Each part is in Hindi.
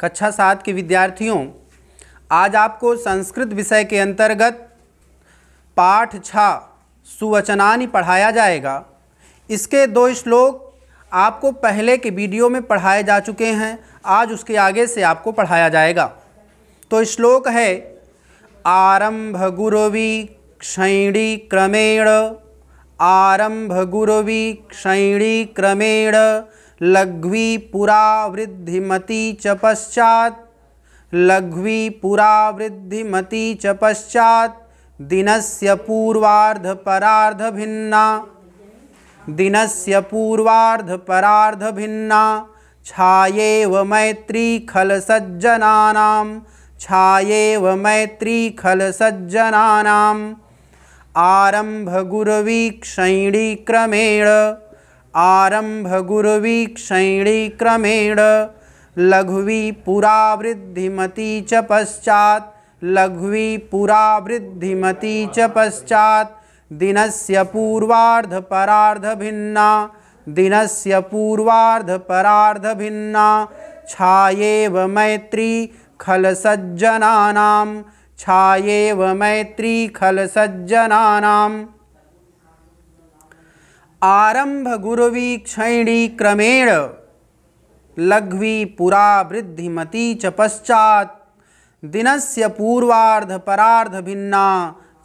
कक्षा सात के विद्यार्थियों आज आपको संस्कृत विषय के अंतर्गत पाठ छा सुवचनानी पढ़ाया जाएगा इसके दो श्लोक आपको पहले के वीडियो में पढ़ाए जा चुके हैं आज उसके आगे से आपको पढ़ाया जाएगा तो श्लोक है आरंभ गुरुवी क्षैणी क्रमेण आरंभ गुरुवी क्षैणी क्रमेण लघ्वी पुरा वृद्धिमती च पश्चात् लघ्वी पुरा वृद्धिमती च पश्चात् दिनस्य पूर्वार्धपरार्धभिन्ना दिनस्य पूर्वार्धपरार्धभिन्ना छायेव खलसज्जनानां छायेव खलसज्जनानाम् आरम्भगुरवीक्षैणीक्रमेण आरम्भगुरुवीक्षैणीक्रमेण लघ्वी पुरावृद्धिमती च पश्चात् लघ्वी पुरावृद्धिमती च दिन से पूर्वार्धपरार्धभिन्ना दिनस्य पूर्वार्धपरार्धभिन्ना छायेव मैत्री खलसज्जनानां छायेव मैत्री खलसज्जनानां आरंभ गुरुवीक्षणी क्रमेण लघ्वी पुरा वृद्धिमती च पश्चात दिनस्य पूर्वार्ध परार्ध भिन्ना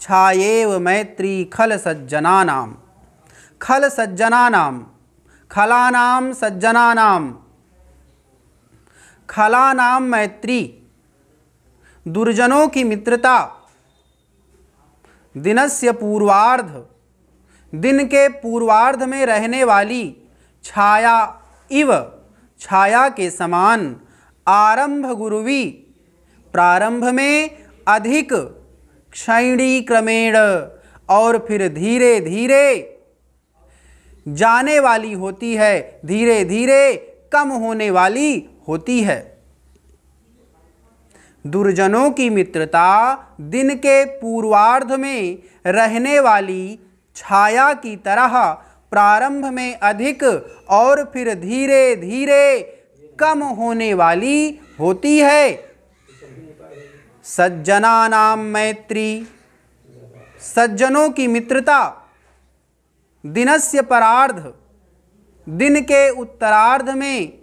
छाएव मैत्री खल सज्जनानाम खल सज्जनानाम खलानाम सज्जनानाम खलानाम मैत्री दुर्जनों की मित्रता दिनस्य पूर्वार्ध दिन के पूर्वार्ध में रहने वाली छाया इव छाया के समान आरंभ गुरुवी प्रारंभ में अधिक क्षैणी क्रमेण और फिर धीरे धीरे जाने वाली होती है धीरे धीरे कम होने वाली होती है दुर्जनों की मित्रता दिन के पूर्वार्ध में रहने वाली छाया की तरह प्रारंभ में अधिक और फिर धीरे धीरे कम होने वाली होती है सज्जना नाम मैत्री सज्जनों की मित्रता दिनस्य परार्ध दिन के उत्तरार्ध में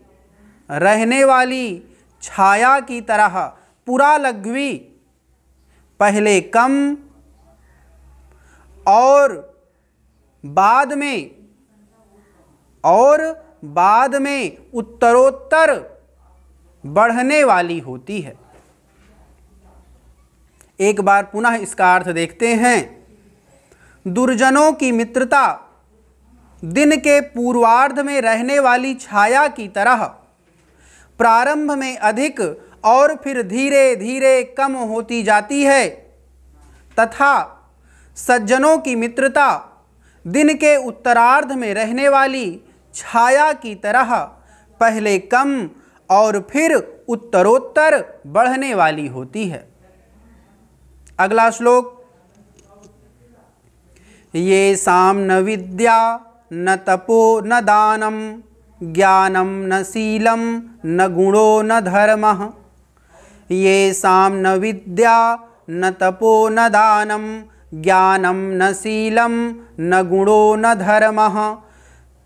रहने वाली छाया की तरह पुरा लघ्वी पहले कम और बाद में और बाद में उत्तरोत्तर बढ़ने वाली होती है एक बार पुनः इसका अर्थ देखते हैं दुर्जनों की मित्रता दिन के पूर्वार्ध में रहने वाली छाया की तरह प्रारंभ में अधिक और फिर धीरे धीरे कम होती जाती है तथा सज्जनों की मित्रता दिन के उत्तरार्ध में रहने वाली छाया की तरह पहले कम और फिर उत्तरोत्तर बढ़ने वाली होती है अगला श्लोक ये साम न विद्या न तपो न दानम ज्ञानम न शीलम न गुणो न धर्म ये साम न विद्या न तपो न दानम ज्ञानम न शील न गुणो न धर्म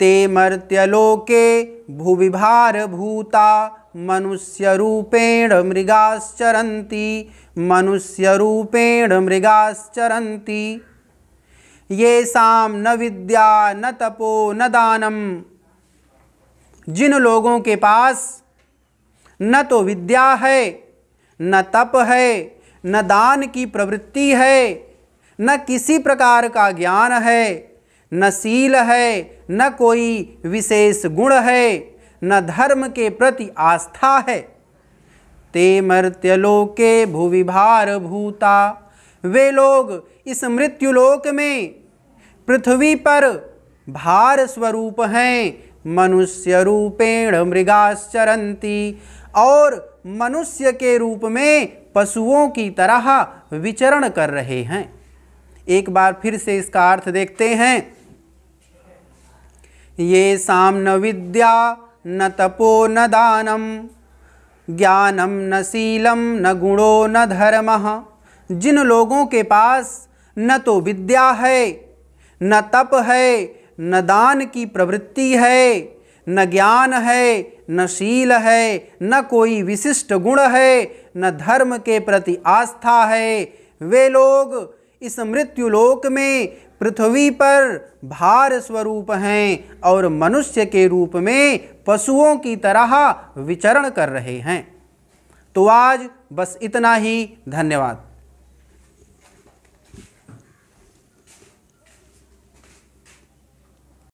ते मर्त्यलोके भुविभारभूता भूता मनुष्यूपेण मनुष्यरूपेण मनुष्यूपेण येषाम न विद्या न तपो न दानम जिन लोगों के पास न तो विद्या है न तप है न दान की प्रवृत्ति है न किसी प्रकार का ज्ञान है न सील है न कोई विशेष गुण है न धर्म के प्रति आस्था है ते मृत्यलोके भूविभार भूता वे लोग इस मृत्युलोक में पृथ्वी पर भार स्वरूप हैं मनुष्य रूपेण मृगाश्चरंती और मनुष्य के रूप में पशुओं की तरह विचरण कर रहे हैं एक बार फिर से इसका अर्थ देखते हैं ये साम न विद्या न तपो न दानम ज्ञानम न शीलम न गुणो न धर्म जिन लोगों के पास न तो विद्या है न तप है न दान की प्रवृत्ति है न ज्ञान है न शील है न कोई विशिष्ट गुण है न धर्म के प्रति आस्था है वे लोग इस मृत्यु लोक में पृथ्वी पर भार स्वरूप हैं और मनुष्य के रूप में पशुओं की तरह विचरण कर रहे हैं तो आज बस इतना ही धन्यवाद